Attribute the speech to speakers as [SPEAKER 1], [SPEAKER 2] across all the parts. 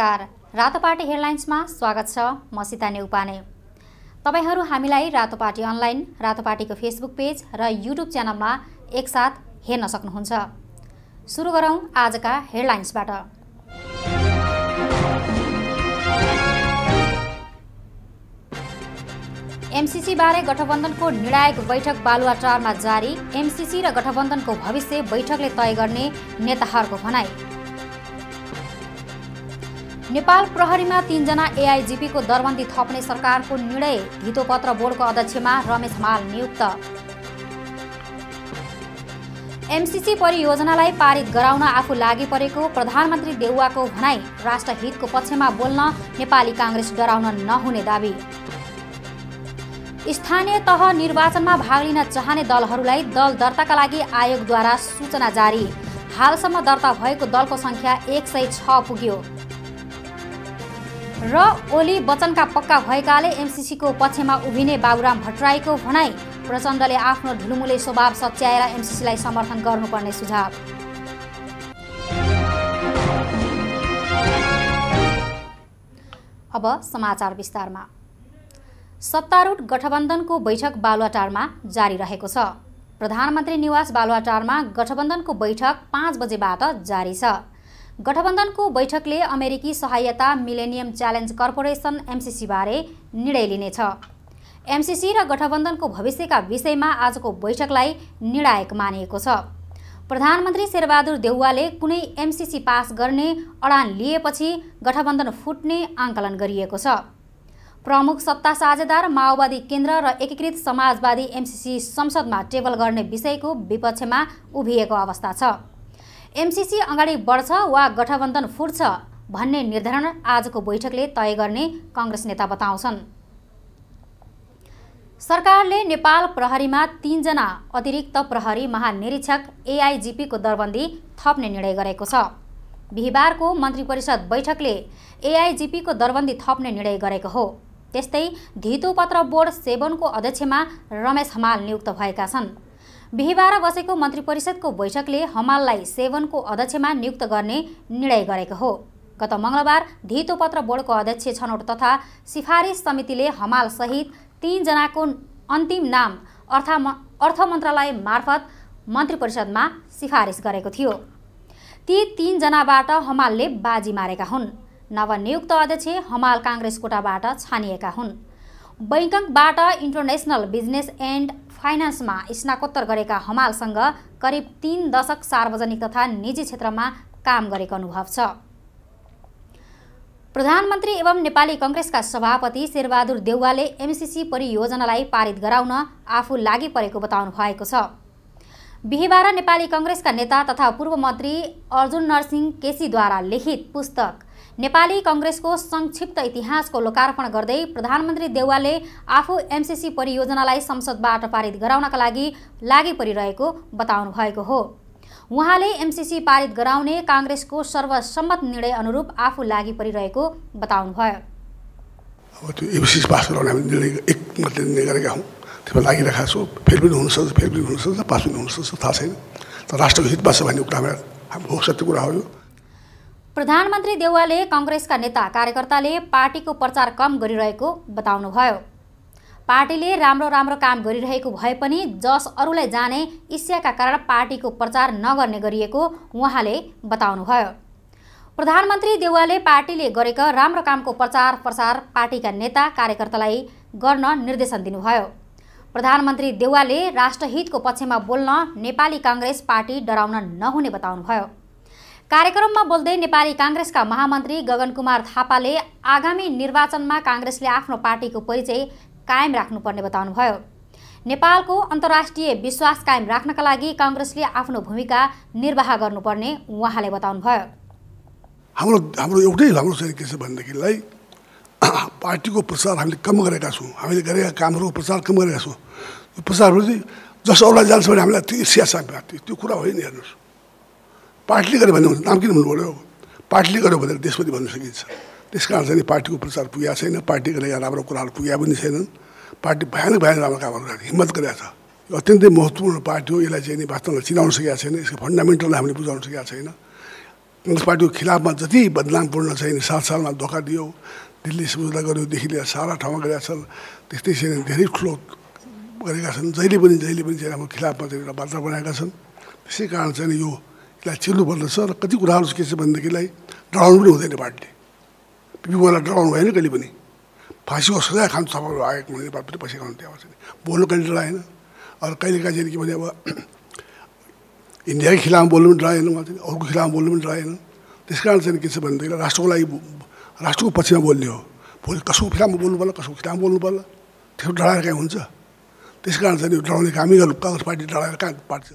[SPEAKER 1] नमस्कार रातोपाटी हेडलाइन्समा स्वागत छ म सीता नेउपाने तपाईँहरू हामीलाई रातोपाटी अनलाइन रातोपाटीको फेसबुक पेज र युट्युब च्यानलमा एकसाथ हेर्न सक्नुहुन्छ सुरु गरौँ आजका हेडलाइन्सबाट एमसिसीबारे गठबन्धनको निर्णायक बैठक बालुवाटारमा जारी एमसिसी र गठबन्धनको भविष्य बैठकले तय गर्ने नेताहरूको भनाई नेपाल प्रहरीमा तीनजना एआइजिपीको दरबन्दी थप्ने सरकारको निर्णय हितोपत्र बोर्डको अध्यक्षमा रमेश माल नियुक्त एमसिसी परियोजनालाई पारित गराउन आफू लागि परेको प्रधानमन्त्री देउवाको भनाई राष्ट्रहितको पक्षमा बोल्न नेपाली काङ्ग्रेस डराउन नहुने दावी स्थानीय तह निर्वाचनमा भाग लिन चाहने दलहरूलाई दल दर्ताका लागि आयोगद्वारा सूचना जारी हालसम्म दर्ता भएको दलको सङ्ख्या एक सय छ पुग्यो र ओली वचनका पक्का भएकाले एमसिसीको पक्षमा उभिने बाबुराम भट्टराईको भनाई प्रचण्डले आफ्नो ढुलुमुले स्वभाव सच्याएर एमसिसीलाई समर्थन गर्नुपर्ने सुझाव अब समाचार विस्तारमा सत्तारूढ गठबन्धनको बैठक बालुवाटारमा जारी रहेको छ प्रधानमन्त्री निवास बालुवाटारमा गठबन्धनको बैठक पाँच बजेबाट जारी छ गठबन्धनको बैठकले अमेरिकी सहायता मिलेनियम च्यालेन्ज कर्पोरेसन एमसिसीबारे निर्णय लिनेछ एमसिसी र गठबन्धनको भविष्यका विषयमा आजको बैठकलाई निर्णायक मानिएको छ प्रधानमन्त्री शेरबहादुर देउवाले कुनै एमसिसी पास गर्ने अडान लिएपछि गठबन्धन फुट्ने आङ्कलन गरिएको छ प्रमुख सत्ता साझेदार माओवादी केन्द्र र एकीकृत समाजवादी एमसिसी संसदमा टेबल गर्ने विषयको विपक्षमा उभिएको अवस्था छ एमसिसी अगाडि बढ्छ वा गठबन्धन फुट्छ भन्ने निर्धारण आजको बैठकले तय गर्ने कङ्ग्रेस नेता बताउँछन् सरकारले नेपाल प्रहरीमा तिनजना अतिरिक्त प्रहरी महानिरीक्षक एआइजिपीको दरबन्दी थप्ने निर्णय गरेको छ बिहिबारको मन्त्री परिषद बैठकले एआइजिपीको दरबन्दी थप्ने निर्णय गरेको हो त्यस्तै धितोपत्र बोर्ड सेवनको अध्यक्षमा रमेश हमाल नियुक्त भएका छन् बिहिबार बसेको मन्त्री परिषदको बैठकले हमाललाई सेवनको अध्यक्षमा नियुक्त गर्ने निर्णय गरेको हो गत मङ्गलबार धितोपत्र बोर्डको अध्यक्ष छनौट तथा सिफारिस समितिले हमाल हमालसहित तिनजनाको अन्तिम नाम अर्थ अर्थ मन्त्रालय मार्फत मन्त्री परिषदमा सिफारिस गरेको थियो ती तिनजनाबाट हमालले बाजी मारेका हुन् नवनियुक्त अध्यक्ष हमाल काङ्ग्रेस कोटाबाट छानिएका हुन् बैङ्ककबाट इन्टरनेसनल बिजनेस एन्ड फाइनान्समा स्नाकोत्तर गरेका हमालसँग करिब तिन दशक सार्वजनिक तथा निजी क्षेत्रमा काम गरेको अनुभव छ प्रधानमन्त्री एवं नेपाली कङ्ग्रेसका सभापति शेरबहादुर देउवाले एमसिसी परियोजनालाई पारित गराउन आफू लागि परेको बताउनु भएको छ बिहिबार नेपाली कङ्ग्रेसका नेता तथा पूर्व मन्त्री अर्जुन नरसिंह केसीद्वारा लिखित पुस्तक नेपाली कङ्ग्रेसको संक्षिप्त इतिहासको लोकार्पण गर्दै प्रधानमन्त्री देउवाले आफू एमसिसी परियोजनालाई संसदबाट पारित गराउनका लागि लागि परिरहेको बताउनु भएको हो उहाँले एमसिसी पारित गराउने काङ्ग्रेसको सर्वसम्मत निर्णय अनुरूप आफू लागि परिरहेको बताउनुभयो
[SPEAKER 2] अब त्यो एमसिसी पास गराउने हामी निर्णय निर्णय गरेका हौँ त्यसमा लागिरहेको फेरि पनि हुनसक्छ फेरि पनि हुनसक्छ पास पनि हुनसक्छ थाहा छैन तर राष्ट्रको हितमा छ भन्ने कुरा हाम्रो हो सत्य कुरा हो यो
[SPEAKER 1] प्रधानमन्त्री देउवाले कङ्ग्रेसका नेता कार्यकर्ताले पार्टीको प्रचार कम गरिरहेको बताउनुभयो पार्टीले राम्रो राम्रो काम गरिरहेको भए पनि जस अरूलाई जाने इच्छाका कारण पार्टीको प्रचार नगर्ने गरिएको उहाँले बताउनुभयो प्रधानमन्त्री देउवाले पार्टीले गरेको राम्रो कामको प्रचार प्रसार पार्टीका नेता कार्यकर्तालाई गर्न निर्देशन दिनुभयो प्रधानमन्त्री देउवाले राष्ट्रहितको पक्षमा बोल्न नेपाली काङ्ग्रेस पार्टी डराउन नहुने बताउनुभयो कार्यक्रममा बोल्दै नेपाली काङ्ग्रेसका महामन्त्री गगन कुमार थापाले आगामी निर्वाचनमा काङ्ग्रेसले आफ्नो पार्टीको परिचय कायम राख्नुपर्ने बताउनुभयो नेपालको अन्तर्राष्ट्रिय विश्वास कायम राख्नका लागि काङ्ग्रेसले आफ्नो भूमिका निर्वाह गर्नुपर्ने उहाँले बताउनुभयो
[SPEAKER 2] हाम्रो हाम्रो एउटै छ के छ भनेदेखिलाई पार्टीको प्रचार हामीले कम गरेका छौँ हामीले गरेका कामहरूको प्रचार कम गरेका छौँ प्रचार जस अरूलाई जान्छ भने हामीलाई त्यो इच्छा छ त्यो कुरा होइन हेर्नुहोस् पार्टीले गर्यो भने नाम किन भन्नु पऱ्यो पार्टीले गर्यो भनेर देशपति भन्न सकिन्छ त्यस कारण चाहिँ पार्टीको प्रचार पुगेको छैन पार्टी गरेर राम्रो कुराहरू पुगेका पनि छैनन् पार्टी भयानक भयानक राम्रो कामहरू गरेर हिम्मत गरेका छ यो अत्यन्तै महत्त्वपूर्ण पार्टी हो यसलाई चाहिँ वास्तवमा चिनाउन सकेको छैन यसको फन्डामेन्टललाई हामीले बुझाउन सकेका छैन कङ्ग्रेस पार्टीको खिलाफमा जति बदनामपूर्ण छैन सात सालमा धोका दियो दिल्ली सम्झौता गऱ्योदेखि लिएर सारा ठाउँमा गरेका छन् त्यस्तै छैन धेरै ठुलो गरेका छन् जहिले पनि जहिले पनि चाहिँ हाम्रो खिलाफमा चाहिँ एउटा वार्ता बनाएका छन् त्यसै कारण चाहिँ यो त्यसलाई छिर्नुपर्दछ र कति कुराहरू के छ भनेदेखिलाई डराउनु पनि हुँदैन पार्टीले विमोलाई डराउनु भएन कहिले पनि फाँसीको सजाय खानु सफल आएको नेपालपट्टि बसेको हुन्थ्यो अब बोल्नु कहिले डराएन अरू कहिले काहीँ के भने अब इन्डियाकै खिलाफमा बोल्नु पनि डराएन उहाँ चाहिँ अरूको खिलाफमा बोल्नु पनि डराएन त्यस कारण चाहिँ के छ भनेदेखि राष्ट्रको लागि राष्ट्रको पक्षमा बोल्ने हो भोलि कसैको खिलाफमा बोल्नु पर्ला कसैको खिलाफमा बोल्नु पर्ला त्यो डराएर कहीँ हुन्छ त्यस कारण चाहिँ डराउने कामै गर्नु काङ्ग्रेस पार्टी डराएर कहाँ पार्टी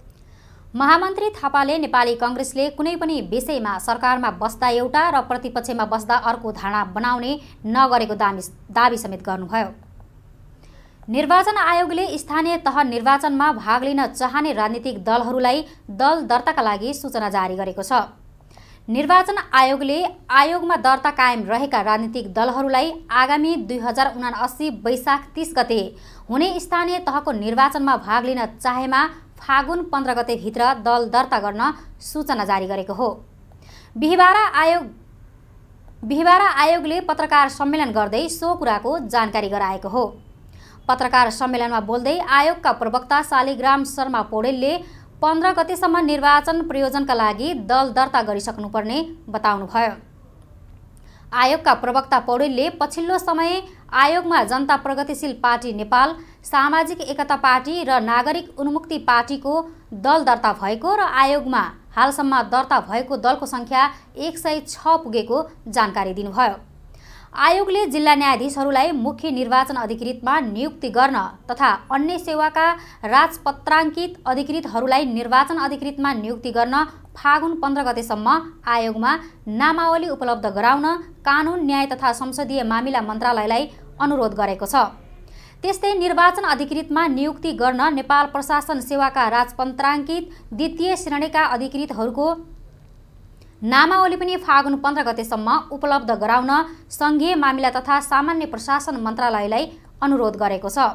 [SPEAKER 1] महामन्त्री थापाले नेपाली कङ्ग्रेसले कुनै पनि विषयमा सरकारमा बस्दा एउटा र प्रतिपक्षमा बस्दा अर्को धारणा बनाउने नगरेको दामी दावी समेत गर्नुभयो निर्वाचन आयोगले स्थानीय तह निर्वाचनमा भाग लिन चाहने राजनीतिक दलहरूलाई दल दर्ताका लागि सूचना जारी गरेको छ निर्वाचन आयोगले आयोगमा दर्ता कायम रहेका राजनीतिक दलहरूलाई आगामी दुई हजार उनासी वैशाख तिस गते हुने स्थानीय तहको निर्वाचनमा भाग लिन चाहेमा फागुन पन्ध्र गतेभित्र दल दर्ता गर्न सूचना जारी गरेको हो बिहिबारा आयोग बिहिबारा आयोगले पत्रकार सम्मेलन गर्दै सो कुराको जानकारी गराएको हो पत्रकार सम्मेलनमा बोल्दै आयोगका प्रवक्ता शालिग्राम शर्मा पौडेलले पन्ध्र गतेसम्म निर्वाचन प्रयोजनका लागि दल दर्ता गरिसक्नुपर्ने बताउनुभयो आयोगका प्रवक्ता पौडेलले पछिल्लो समय आयोगमा जनता प्रगतिशील पार्टी नेपाल सामाजिक एकता पार्टी र नागरिक उन्मुक्ति पार्टीको दल दर्ता भएको र आयोगमा हालसम्म दर्ता भएको दलको सङ्ख्या एक सय छ पुगेको जानकारी दिनुभयो आयोगले जिल्ला न्यायाधीशहरूलाई मुख्य निर्वाचन अधिकृतमा नियुक्ति गर्न तथा अन्य सेवाका राजपत्राङ्कित अधिकृतहरूलाई निर्वाचन अधिकृतमा नियुक्ति गर्न फागुन पन्ध्र गतेसम्म आयोगमा नामावली उपलब्ध गराउन कानुन न्याय तथा संसदीय मामिला मन्त्रालयलाई अनुरोध गरेको छ त्यस्तै निर्वाचन अधिकृतमा नियुक्ति गर्न नेपाल प्रशासन सेवाका राजपत्राङ्कित द्वितीय श्रेणीका अधिकृतहरूको नामावली पनि फागुन पन्ध्र गतेसम्म उपलब्ध गराउन सङ्घीय मामिला तथा सामान्य प्रशासन मन्त्रालयलाई अनुरोध गरेको छ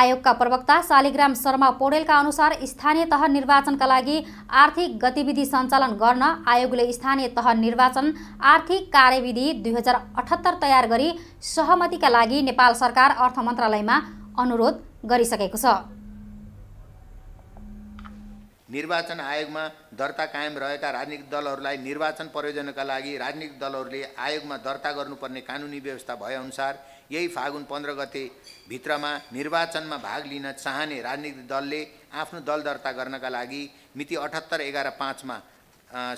[SPEAKER 1] आयोगका प्रवक्ता शालिग्राम शर्मा पौडेलका अनुसार स्थानीय तह निर्वाचनका लागि आर्थिक गतिविधि सञ्चालन गर्न आयोगले स्थानीय तह निर्वाचन आर्थिक कार्यविधि दुई हजार अठहत्तर तयार गरी सहमतिका लागि नेपाल सरकार अर्थ मन्त्रालयमा अनुरोध गरिसकेको छ
[SPEAKER 3] निर्वाचन आयोगमा दर्ता कायम रहेका राजनीतिक दलहरूलाई निर्वाचन प्रयोजनका लागि राजनीतिक दलहरूले आयोगमा दर्ता गर्नुपर्ने कानुनी व्यवस्था भएअनुसार यही फागुन पन्ध्र गते भित्रमा निर्वाचनमा भाग लिन चाहने राजनीतिक दलले आफ्नो दल दर्ता गर्नका लागि मिति अठहत्तर एघार पाँचमा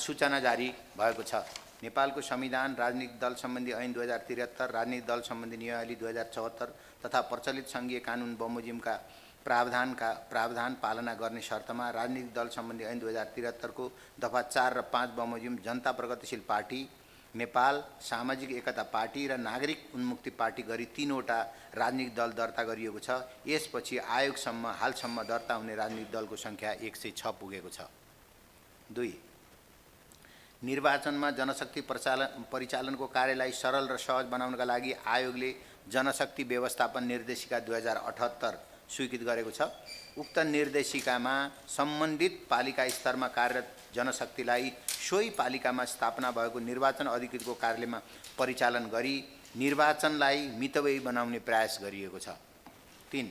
[SPEAKER 3] सूचना जारी भएको छ नेपालको संविधान राजनीतिक दल सम्बन्धी ऐन दुई हजार त्रिहत्तर राजनीतिक दल सम्बन्धी नियमावली दुई हजार चौहत्तर तथा प्रचलित सङ्घीय कानुन बमोजिमका प्रावधानका प्रावधान पालना गर्ने शर्तमा राजनीतिक दल सम्बन्धी ऐन दुई हजार त्रिहत्तरको दफा चार र पाँच बमोजिम जनता प्रगतिशील पार्टी नेपाल सामाजिक एकता पार्टी र नागरिक उन्मुक्ति पार्टी गरी तिनवटा राजनीतिक दल दर्ता गरिएको छ यसपछि आयोगसम्म हालसम्म दर्ता हुने राजनीतिक दलको सङ्ख्या एक सय छ पुगेको छ दुई निर्वाचनमा जनशक्ति प्रचालन परिचालनको कार्यलाई सरल र सहज बनाउनका लागि आयोगले जनशक्ति व्यवस्थापन निर्देशिका दुई हजार अठहत्तर स्वीकृत गरेको छ उक्त निर्देशिकामा सम्बन्धित पालिका स्तरमा कार्यरत जनशक्तिलाई सोही पालिकामा स्थापना भएको निर्वाचन अधिकृतको कार्यालयमा परिचालन गरी निर्वाचनलाई मितव्ययी बनाउने प्रयास गरिएको छ तिन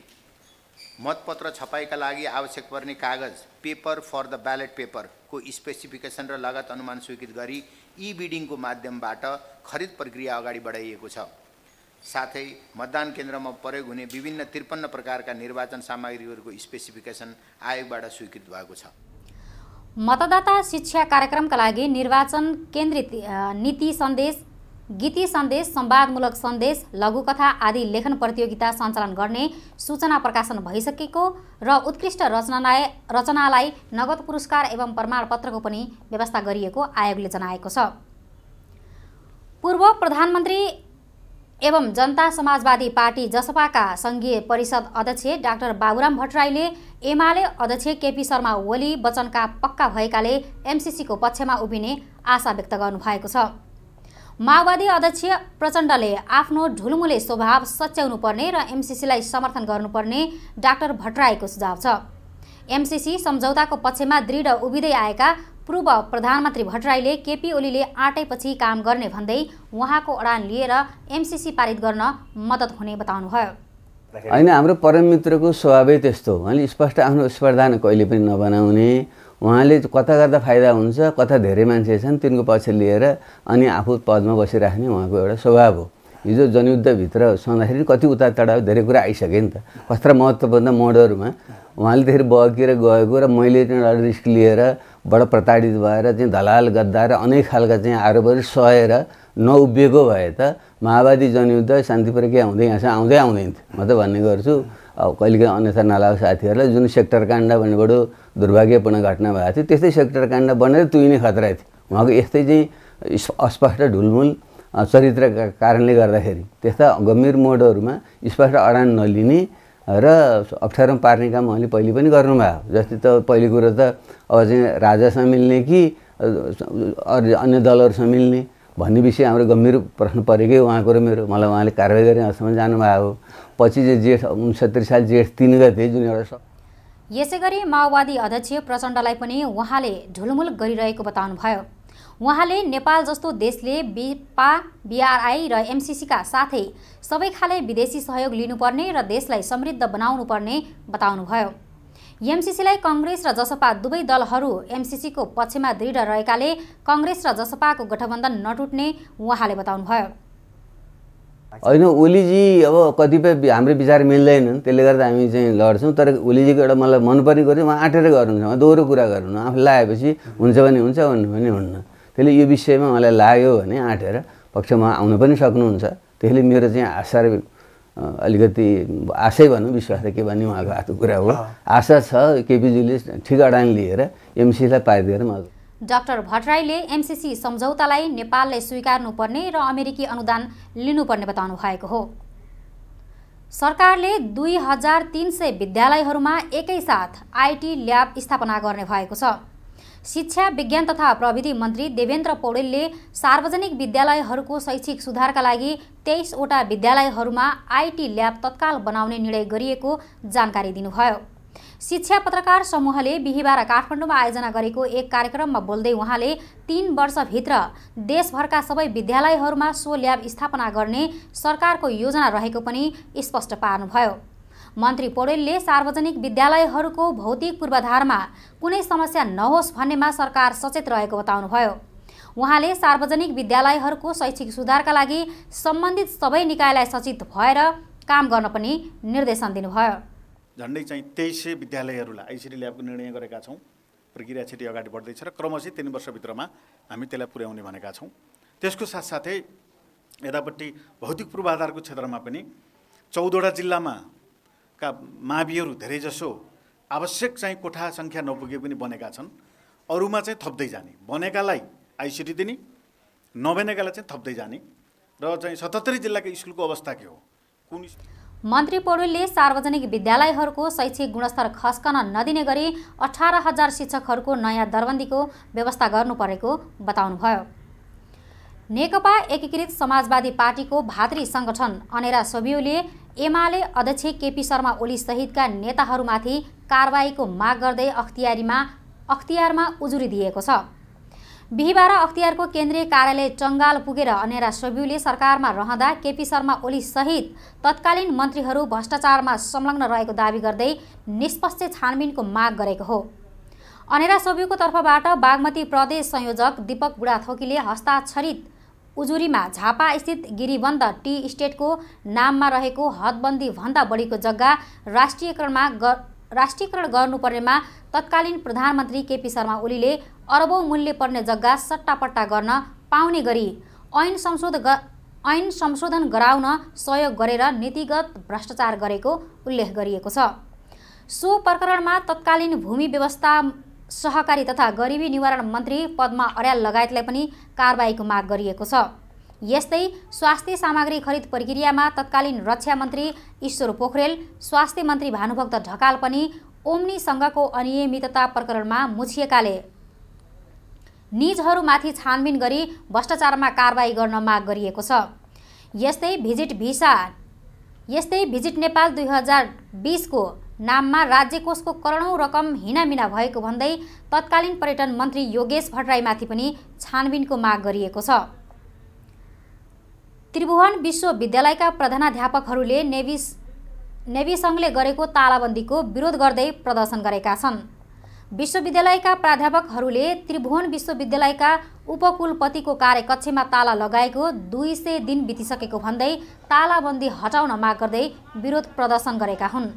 [SPEAKER 3] मतपत्र छपाईका लागि आवश्यक पर्ने कागज पेपर फर द ब्यालेट पेपरको स्पेसिफिकेसन र लगत अनुमान स्वीकृत गरी ई बिडिङको माध्यमबाट खरिद प्रक्रिया अगाडि बढाइएको छ साथै मतदान केन्द्रमा प्रयोग हुने विभिन्न त्रिपन्न प्रकारका निर्वाचन सामग्रीहरूको स्पेसिफिकेसन आयोगबाट स्वीकृत
[SPEAKER 4] भएको छ
[SPEAKER 1] मतदाता शिक्षा कार्यक्रमका लागि निर्वाचन केन्द्रित नीति सन्देश गीती सन्देश संवादमूलक सन्देश लघुकथा आदि लेखन प्रतियोगिता सञ्चालन गर्ने सूचना प्रकाशन भइसकेको र उत्कृष्ट रचनालाई रचनालाई नगद पुरस्कार एवं प्रमाणपत्रको पनि व्यवस्था गरिएको आयोगले जनाएको छ पूर्व प्रधानमन्त्री एवं जनता समाजवादी पार्टी जसपाका सङ्घीय परिषद अध्यक्ष डाक्टर बाबुराम भट्टराईले एमाले अध्यक्ष केपी शर्मा ओली वचनका पक्का भएकाले एमसिसीको पक्षमा उभिने आशा व्यक्त गर्नुभएको छ माओवादी अध्यक्ष प्रचण्डले आफ्नो ढुलमुले स्वभाव सच्याउनुपर्ने र एमसिसीलाई समर्थन गर्नुपर्ने डाक्टर भट्टराईको सुझाव छ एमसिसी सम्झौताको पक्षमा दृढ उभिँदै आएका पूर्व प्रधानमन्त्री भट्टराईले केपी ओलीले आँटैपछि काम गर्ने भन्दै उहाँको अडान लिएर एमसिसी पारित गर्न मद्दत हुने बताउनुभयो होइन
[SPEAKER 4] हाम्रो परम मित्रको स्वभावै त्यस्तो हो उहाँले स्पष्ट आफ्नो स्पर्धा कहिले पनि नबनाउने उहाँले कता गर्दा फाइदा हुन्छ कता धेरै मान्छे छन् तिनको पक्ष लिएर अनि आफू पदमा बसिराख्ने उहाँको एउटा स्वभाव हो हिजो जनयुद्धभित्र सुन्दाखेरि कति उता चढाव धेरै कुरा आइसक्यो नि त कस्ता महत्त्वपूर्ण मोडहरूमा उहाँले धेरै बगेर गएको र मैले एउटा रिस्क लिएर बड प्रताडित भएर चाहिँ दलाल गद्दार अनेक खालका चाहिँ आरोपहरू सहेर नउभिएको भए त माओवादी जनयुद्ध शान्ति प्रक्रिया हुँदै यहाँ आउँदै आउँदैन थियो म त भन्ने गर्छु अब कहिलेकाहीँ अन्यथा नलाग साथीहरूलाई जुन सेक्टर काण्ड भन्ने बडो दुर्भाग्यपूर्ण घटना भएको थियो त्यस्तै सेक्टर काण्ड बनेर तुइने खतरा थियो उहाँको यस्तै चाहिँ अस्पष्ट ढुलमुल चरित्रका कारणले गर्दाखेरि त्यस्ता गम्भीर मोडहरूमा स्पष्ट अडान नलिने र अप्ठ्यारो पार्ने काम उहाँले पहिले पनि गर्नुभयो जस्तै त पहिलो कुरो त अब चाहिँ राजासँग मिल्ने कि अन्य दलहरूसँग मिल्ने भन्ने विषय हाम्रो गम्भीर प्रश्न परेकै उहाँको र मेरो मलाई उहाँले कारवाही गरे अवस्थामा जानुभएको हो पछि चाहिँ जेठ उन्सत्तरी साल जेठ तिन गते जुन एउटा
[SPEAKER 1] यसै गरी माओवादी अध्यक्ष प्रचण्डलाई पनि उहाँले झुलमुल गरिरहेको बताउनुभयो उहाँले नेपाल जस्तो देशले बिपा बिआरआई र एमसिसीका साथै सबै खाले विदेशी सहयोग लिनुपर्ने र देशलाई समृद्ध बनाउनुपर्ने बताउनुभयो एमसिसीलाई कङ्ग्रेस र जसपा दुवै दलहरू एमसिसीको पक्षमा दृढ रहेकाले कङ्ग्रेस र जसपाको गठबन्धन नटुट्ने उहाँले बताउनुभयो
[SPEAKER 4] होइन ओलीजी अब कतिपय हाम्रो विचार मिल्दैनन् त्यसले गर्दा हामी चाहिँ लड्छौँ तर ओलीजीको एउटा मलाई मनपर्ने गर्छ उहाँ आँटेर गर्नुहुन्छ उहाँ दोहोरो कुरा गर्नु आफू लगाएपछि हुन्छ भने हुन्छ भन्नु पनि हुन्न त्यसले यो विषयमा मलाई लाग्यो भने आँटेर पक्षमा आउन पनि सक्नुहुन्छ त्यसले मेरो चाहिँ आशा अलिकति आशै भनौँ विश्वास त के भन्ने उहाँको हातको कुरा हो आशा छ केपिजीले ठिक अडान लिएर एमसिसीलाई पारित म मलाई
[SPEAKER 1] डाक्टर भट्टराईले एमसिसी सम्झौतालाई नेपालले स्वीकार्नुपर्ने र अमेरिकी अनुदान लिनुपर्ने बताउनु भएको हो सरकारले दुई हजार तिन सय विद्यालयहरूमा एकैसाथ आइटी ल्याब स्थापना गर्ने भएको छ शिक्षा विज्ञान तथा प्रविधि मन्त्री देवेन्द्र पौडेलले सार्वजनिक विद्यालयहरूको शैक्षिक सुधारका लागि तेइसवटा विद्यालयहरूमा आइटी ल्याब तत्काल बनाउने निर्णय गरिएको जानकारी दिनुभयो शिक्षा पत्रकार समूहले बिहिबार काठमाडौँमा आयोजना गरेको एक कार्यक्रममा बोल्दै उहाँले तीन वर्षभित्र देशभरका सबै विद्यालयहरूमा सो ल्याब स्थापना गर्ने सरकारको योजना रहेको पनि स्पष्ट पार्नुभयो मन्त्री पौडेलले सार्वजनिक विद्यालयहरूको भौतिक पूर्वाधारमा कुनै समस्या नहोस् भन्नेमा सरकार सचेत रहेको बताउनुभयो उहाँले सार्वजनिक विद्यालयहरूको शैक्षिक सुधारका लागि सम्बन्धित सबै निकायलाई सचेत भएर काम गर्न पनि निर्देशन दिनुभयो
[SPEAKER 3] झन्डै चाहिँ तेइस सय विद्यालयहरूलाई यसरी ल्याबको निर्णय गरेका छौँ प्रक्रिया छिटो अगाडि बढ्दैछ र क्रमशः तिन वर्षभित्रमा हामी त्यसलाई पुर्याउने भनेका छौँ त्यसको साथसाथै यतापट्टि भौतिक पूर्वाधारको क्षेत्रमा पनि चौधवटा जिल्लामा का माविहरू धेरैजसो आवश्यक चाहिँ कोठा सङ्ख्या नपुगे पनि बनेका छन् अरूमा चाहिँ थप्दै जाने बनेकालाई आइसिटी दिने नबनेकालाई चाहिँ थप्दै जाने र चाहिँ सतहत्तरी जिल्लाको स्कुलको अवस्था के हो कुन
[SPEAKER 1] मन्त्री पौडेलले सार्वजनिक विद्यालयहरूको शैक्षिक गुणस्तर खस्कन नदिने गरी अठार हजार शिक्षकहरूको नयाँ दरबन्दीको व्यवस्था गर्नु परेको बताउनुभयो नेकपा एकीकृत समाजवादी पार्टीको भातृ सङ्गठन अनेरा सोबियोले एमाले अध्यक्ष केपी शर्मा ओली सहितका नेताहरूमाथि कारवाहीको माग गर्दै अख्तियारीमा अख्तियारमा उजुरी दिएको छ बिहिबार अख्तियारको केन्द्रीय कार्यालय चङ्गाल पुगेर अनेरा सब्युले सरकारमा रहँदा केपी शर्मा ओली सहित तत्कालीन मन्त्रीहरू भ्रष्टाचारमा संलग्न रहेको दावी गर्दै निष्पक्ष छानबिनको माग गरेको हो अनेरा सब्युको तर्फबाट बागमती प्रदेश संयोजक दीपक बुढाथोकीले हस्ताक्षरित उजुरीमा झापास्थित गिरिबन्द टी स्टेटको नाममा रहेको हदबन्दीभन्दा बढीको जग्गा राष्ट्रियकरणमा ग राष्ट्रियकरण गर्नुपर्नेमा तत्कालीन प्रधानमन्त्री केपी शर्मा ओलीले अरबौँ मूल्य पर्ने जग्गा सट्टापट्टा गर्न पाउने गरी ऐन संशोध ऐन संशोधन गराउन सहयोग गरेर नीतिगत भ्रष्टाचार गरेको उल्लेख गरिएको छ सो प्रकरणमा तत्कालीन भूमि व्यवस्था सहकारी तथा गरिबी निवारण मन्त्री पद्मा अर्याल लगायतलाई पनि कारवाहीको माग गरिएको छ यस्तै स्वास्थ्य सामग्री खरिद प्रक्रियामा तत्कालीन रक्षा मन्त्री ईश्वर पोखरेल स्वास्थ्य मन्त्री भानुभक्त ढकाल पनि ओम्नीसँगको अनियमितता प्रकरणमा मुछिएकाले निजहरूमाथि छानबिन गरी भ्रष्टाचारमा कारवाही गर्न माग गरिएको छ यस्तै भिजिट भिसा यस्तै भिजिट नेपाल दुई हजार बिसको नाममा राज्य कोषको करोडौँ रकम हिनामिना भएको भन्दै तत्कालीन पर्यटन मन्त्री योगेश भट्टराईमाथि पनि छानबिनको माग गरिएको छ त्रिभुवन विश्वविद्यालयका प्रधानाध्यापकहरूले नेभिस नेभी सङ्घले गरेको तालाबन्दीको विरोध गर्दै प्रदर्शन गरेका छन् विश्वविद्यालयका प्राध्यापकहरूले त्रिभुवन विश्वविद्यालयका उपकुलपतिको कार्यकक्षमा ताला लगाएको दुई सय दिन बितिसकेको भन्दै तालाबन्दी हटाउन माग गर्दै विरोध प्रदर्शन गरेका हुन्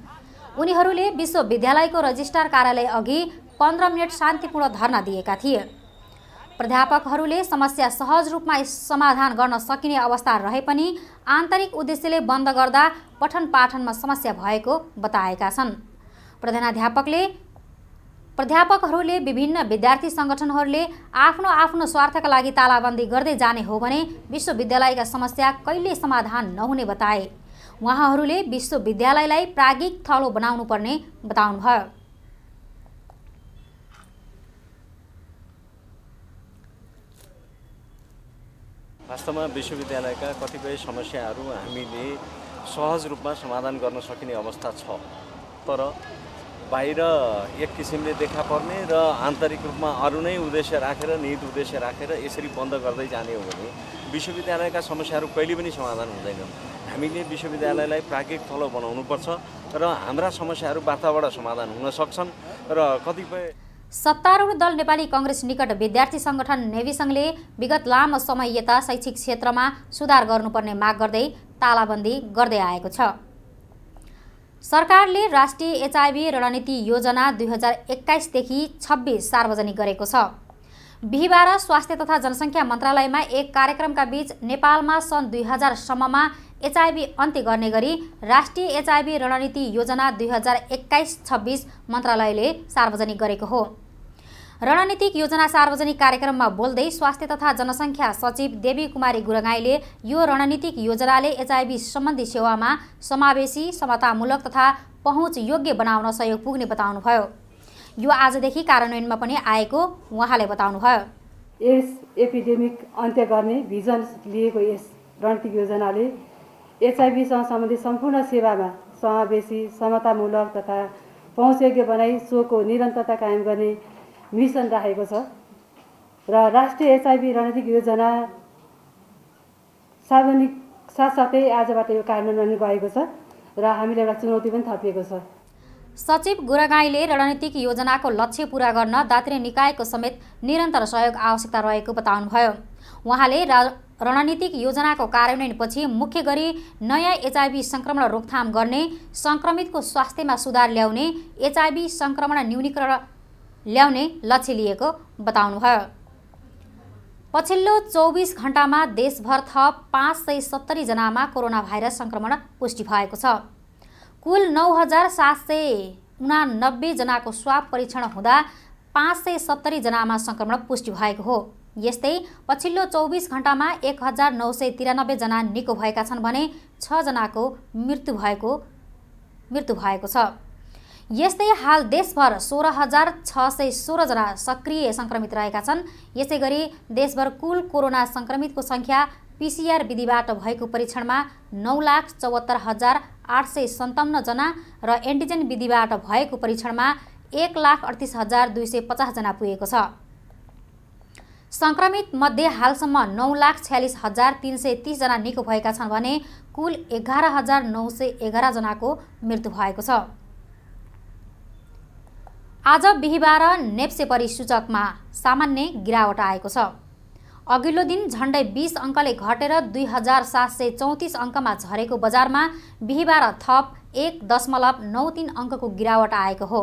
[SPEAKER 1] उनीहरूले विश्वविद्यालयको रजिस्ट्रार कार्यालय अघि पन्ध्र मिनट शान्तिपूर्ण धरना दिएका थिए प्राध्यापकहरूले समस्या सहज रूपमा समाधान गर्न सकिने अवस्था रहे पनि आन्तरिक उद्देश्यले बन्द गर्दा पठन पाठनमा समस्या भएको बताएका छन् प्रधानाध्यापकले प्राध्यापकहरूले विभिन्न विद्यार्थी सङ्गठनहरूले आफ्नो आफ्नो स्वार्थका लागि तालाबन्दी गर्दै जाने हो भने विश्वविद्यालयका समस्या कहिले समाधान नहुने बताए उहाँहरूले विश्वविद्यालयलाई प्रागिक थलो बनाउनु बनाउनुपर्ने बताउनुभयो
[SPEAKER 4] वास्तवमा विश्वविद्यालयका कतिपय समस्याहरू हामीले सहज रूपमा समाधान गर्न सकिने अवस्था छ तर बाहिर एक किसिमले देखा पर्ने र आन्तरिक रूपमा अरू नै उद्देश्य राखेर निहित उद्देश्य राखेर यसरी बन्द गर्दै जाने हो भने विश्वविद्यालयका समस्याहरू कहिले पनि समाधान हुँदैनन् हामीले विश्वविद्यालयलाई प्राज्ञिक थलो बनाउनुपर्छ र हाम्रा समस्याहरू वार्ताबाट समाधान हुन सक्छन् र कतिपय
[SPEAKER 1] सत्तारूढ दल नेपाली कङ्ग्रेस निकट विद्यार्थी सङ्गठन नेविसङ्घले विगत लामो समय यता शैक्षिक क्षेत्रमा सुधार गर्नुपर्ने माग गर्दै तालाबन्दी गर्दै आएको छ सरकारले राष्ट्रिय एचआइभी रणनीति योजना दुई हजार एक्काइसदेखि छब्बिस सार्वजनिक गरेको छ बिहिबार स्वास्थ्य तथा जनसङ्ख्या मन्त्रालयमा एक कार्यक्रमका बीच नेपालमा सन् दुई हजारसम्ममा एचआइबी अन्त्य गर्ने गरी राष्ट्रिय एचआइबी रणनीति योजना दुई हजार एक्काइस छब्बिस मन्त्रालयले सार्वजनिक गरेको हो रणनीतिक योजना सार्वजनिक कार्यक्रममा बोल्दै स्वास्थ्य तथा जनसङ्ख्या सचिव देवी कुमारी गुरगाईले यो रणनीतिक योजनाले एचआइबी सम्बन्धी सेवामा समावेशी समतामूलक तथा पहुँच योग्य बनाउन सहयोग पुग्ने बताउनुभयो यो आजदेखि कार्यान्वयनमा पनि आएको उहाँले बताउनुभयो यस एपिडेमिक अन्त्य गर्ने भिजन लिएको यस रणनीतिक योजनाले एचआइभीसँग सम्बन्धित सम्पूर्ण सेवामा
[SPEAKER 4] समावेशी समतामूलक तथा पहुँचयोग्य बनाई सोको निरन्तरता कायम गर्ने
[SPEAKER 1] मिसन राखेको छ र राष्ट्रिय एचआइभी रणनीतिक योजना सार्वजनिक साथसाथै आजबाट यो कार्यान्वयन गएको छ र हामीले एउटा चुनौती पनि थपिएको छ सचिव गुरागाईले रणनीतिक योजनाको लक्ष्य पूरा गर्न दात्री निकायको समेत निरन्तर सहयोग आवश्यकता रहेको बताउनुभयो उहाँले रणनीतिक योजनाको कार्यान्वयनपछि मुख्य गरी नयाँ एचआइभी सङ्क्रमण रोकथाम गर्ने सङ्क्रमितको स्वास्थ्यमा सुधार ल्याउने एचआइभी सङ्क्रमण न्यूनीकरण ल्याउने लक्ष्य लिएको बताउनुभयो पछिल्लो चौबिस घण्टामा देशभर थप पाँच सय सत्तरीजनामा कोरोना भाइरस सङ्क्रमण पुष्टि भएको छ कुल नौ हजार सात सय उनानब्बेजनाको स्वाब परीक्षण हुँदा पाँच सय सत्तरीजनामा सङ्क्रमण पुष्टि भएको हो यस्तै पछिल्लो चौबिस घण्टामा एक हजार नौ सय तिरानब्बेजना निको भएका छन् भने छजनाको मृत्यु भएको मृत्यु भएको छ यस्तै हाल देशभर सोह्र हजार छ सय सोह्रजना सक्रिय सङ्क्रमित रहेका छन् यसै गरी देशभर कुल कोरोना सङ्क्रमितको सङ्ख्या पिसिआर विधिबाट भएको परीक्षणमा नौ लाख चौहत्तर हजार आठ सय सन्ताउन्नजना र एन्टिजेन विधिबाट भएको परीक्षणमा एक लाख अडतिस हजार दुई सय पचासजना पुगेको छ सङ्क्रमित मध्ये हालसम्म नौ लाख छ्यालिस हजार तिन सय तिसजना निको भएका छन् भने कुल एघार हजार नौ सय एघारजनाको मृत्यु भएको छ आज बिहिबार नेप्से सूचकमा सामान्य गिरावट आएको छ अघिल्लो दिन झन्डै बिस अङ्कले घटेर दुई हजार सात सय चौतिस अङ्कमा झरेको बजारमा बिहिबार थप एक दशमलव नौ तिन अङ्कको गिरावट आएको हो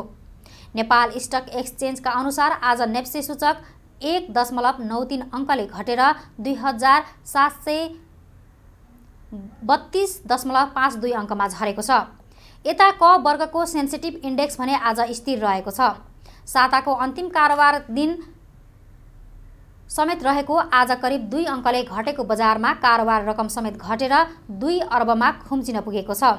[SPEAKER 1] नेपाल स्टक एक्सचेन्जका अनुसार आज नेप्से सूचक एक दशमलव नौ तिन अङ्कले घटेर दुई हजार सात सय बत्तिस दशमलव पाँच दुई अङ्कमा झरेको छ यता क वर्गको सेन्सिटिभ इन्डेक्स भने आज स्थिर रहेको छ साताको अन्तिम कारोबार दिन समेत रहेको आज करिब दुई अङ्कले घटेको बजारमा कारोबार रकम समेत घटेर दुई अर्बमा खुम्चिन पुगेको छ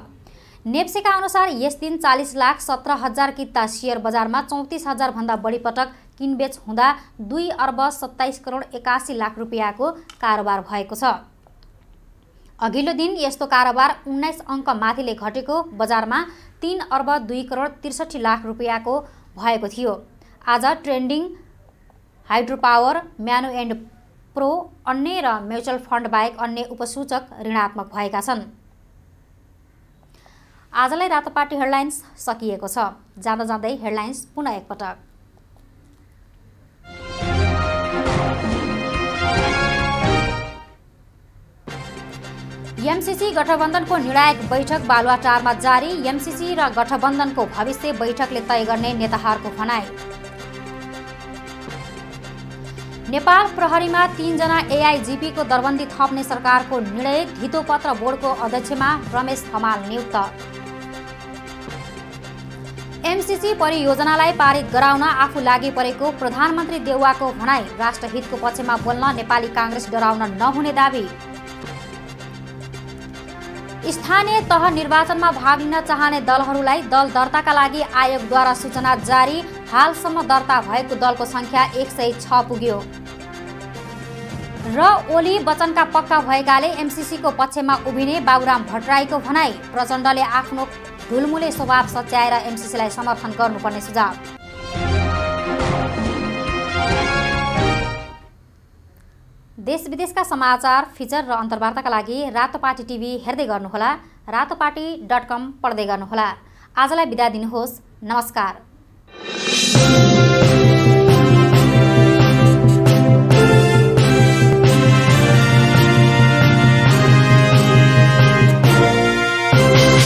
[SPEAKER 1] नेप्सेका अनुसार यस दिन चालिस लाख सत्र हजार किता सेयर बजारमा चौतिस हजारभन्दा बढी पटक किनबेच हुँदा दुई अर्ब सत्ताइस करोड एकासी लाख रुपियाँको कारोबार भएको छ अघिल्लो दिन यस्तो कारोबार उन्नाइस अङ्क माथिले घटेको बजारमा तिन अर्ब दुई करोड त्रिसठी लाख रुपियाँको भएको थियो आज ट्रेन्डिङ हाइड्रो पावर म्यानो एन्ड प्रो अन्य र म्युचुअल फन्ड बाहेक अन्य उपसूचक ऋणात्मक भएका छन् आजलाई रातोपाटी हेडलाइन्स सकिएको छ जाँदा जाँदै हेडलाइन्स पुनः एकपटक एमसिसी गठबन्धनको निर्णायक बैठक बालुवाटारमा जारी एमसिसी र गठबन्धनको भविष्य बैठकले तय गर्ने नेताहरूको भनाई नेपाल प्रहरीमा तीनजना एआइजिपीको दरबन्दी थप्ने सरकारको निर्णय हितोपत्र बोर्डको अध्यक्षमा रमेश थमाल नियुक्त एमसिसी परियोजनालाई पारित गराउन आफू लागि परेको प्रधानमन्त्री देउवाको भनाई राष्ट्रहितको पक्षमा बोल्न नेपाली काङ्ग्रेस डराउन नहुने दावी स्थानीय तह निर्वाचनमा भाग लिन चाहने दलहरूलाई दल दर्ताका लागि आयोगद्वारा सूचना जारी हालसम्म दर्ता भएको दलको सङ्ख्या एक सय छ पुग्यो र ओली वचनका पक्का भएकाले एमसिसीको पक्षमा उभिने बाबुराम भट्टराईको भनाई प्रचण्डले आफ्नो ढुलमुले स्वभाव सच्याएर एमसिसीलाई समर्थन गर्नुपर्ने सुझाव देश विदेशका समाचार फिचर र अन्तर्वार्ताका लागि रातो पार्टी टिभी हेर्दै गर्नुहोला रातो डट कम पढ्दै गर्नुहोला आजलाई बिदा दिनुहोस् नमस्कार